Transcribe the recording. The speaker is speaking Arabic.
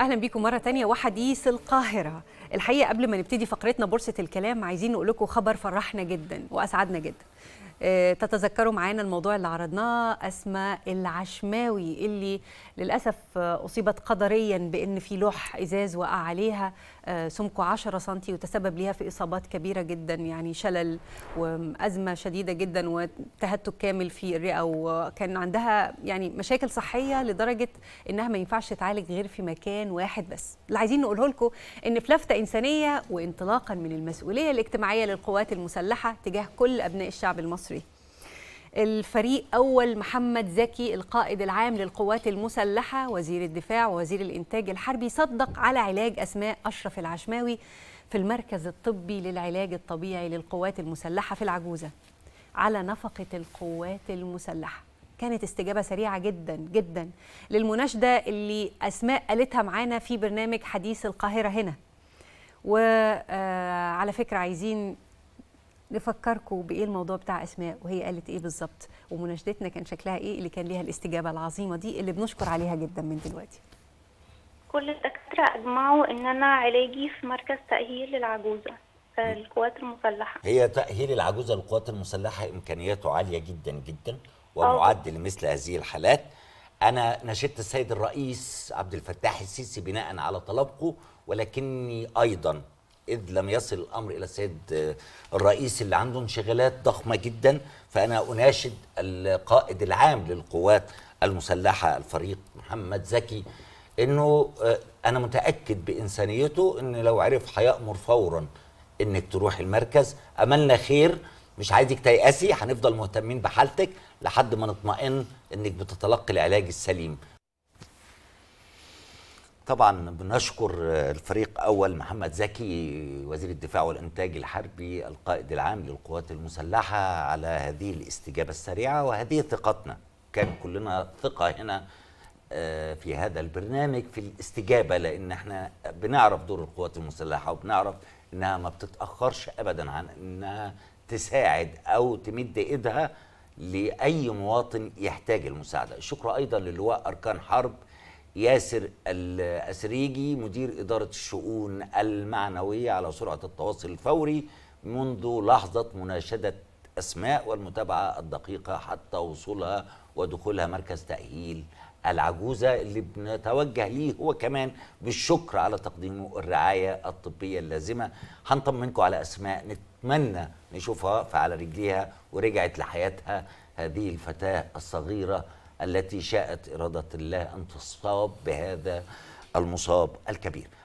اهلا بيكم مره تانية وحديث القاهره الحقيقه قبل ما نبتدي فقرتنا بورصه الكلام عايزين نقول لكم خبر فرحنا جدا واسعدنا جدا آه، تتذكروا معانا الموضوع اللي عرضناه أسماء العشماوي اللي للأسف أصيبت قدريا بأن في لوح إزاز وقع عليها آه، سمكه 10 سم وتسبب ليها في إصابات كبيرة جدا يعني شلل وأزمة شديدة جدا وتهتك كامل في الرئة وكان عندها يعني مشاكل صحية لدرجة إنها ما ينفعش تتعالج غير في مكان واحد بس اللي عايزين نقوله لكم إن في لفتة إنسانية وانطلاقا من المسؤولية الاجتماعية للقوات المسلحة تجاه كل أبناء الشعب الشعب المصري الفريق أول محمد زكي القائد العام للقوات المسلحة وزير الدفاع ووزير الإنتاج الحربي صدق على علاج أسماء أشرف العشماوي في المركز الطبي للعلاج الطبيعي للقوات المسلحة في العجوزة على نفقة القوات المسلحة كانت استجابة سريعة جدا جدا للمناشدة اللي أسماء قالتها معانا في برنامج حديث القاهرة هنا وعلى فكرة عايزين نفكركم بايه الموضوع بتاع اسماء وهي قالت ايه بالظبط ومناشدتنا كان شكلها ايه اللي كان ليها الاستجابه العظيمه دي اللي بنشكر عليها جدا من دلوقتي كل الدكاتره اجمعوا ان انا علاجي في مركز تاهيل للعجوزه القوات المسلحه هي تاهيل العجوزه للقوات المسلحه امكانياته عاليه جدا جدا ومعد لمثل هذه الحالات انا نشدت السيد الرئيس عبد الفتاح السيسي بناء على طلبكم ولكني ايضا إذ لم يصل الأمر إلى السيد الرئيس اللي عنده انشغالات ضخمة جدا فأنا أناشد القائد العام للقوات المسلحة الفريق محمد زكي انه آه، انا متاكد بانسانيته ان لو عرف هيامر فورا انك تروح المركز املنا خير مش عايزك تيأسي هنفضل مهتمين بحالتك لحد ما نطمئن انك بتتلقي العلاج السليم طبعا بنشكر الفريق اول محمد زكي وزير الدفاع والانتاج الحربي القائد العام للقوات المسلحه على هذه الاستجابه السريعه وهذه ثقتنا كان كلنا ثقه هنا آه، في هذا البرنامج في الاستجابه لان احنا بنعرف دور القوات المسلحه وبنعرف انها ما بتتاخرش ابدا عن انها تساعد او تمد ايدها لاي مواطن يحتاج المساعده الشكر ايضا للواء اركان حرب ياسر الأسريجي مدير إدارة الشؤون المعنوية على سرعة التواصل الفوري منذ لحظة مناشدة أسماء والمتابعة الدقيقة حتى وصولها ودخولها مركز تأهيل العجوزة اللي بنتوجه ليه هو كمان بالشكر على تقديمه الرعاية الطبية اللازمة هنطمنكم على أسماء نتمنى نشوفها فعلى رجليها ورجعت لحياتها هذه الفتاة الصغيرة التي شاءت إرادة الله أن تصاب بهذا المصاب الكبير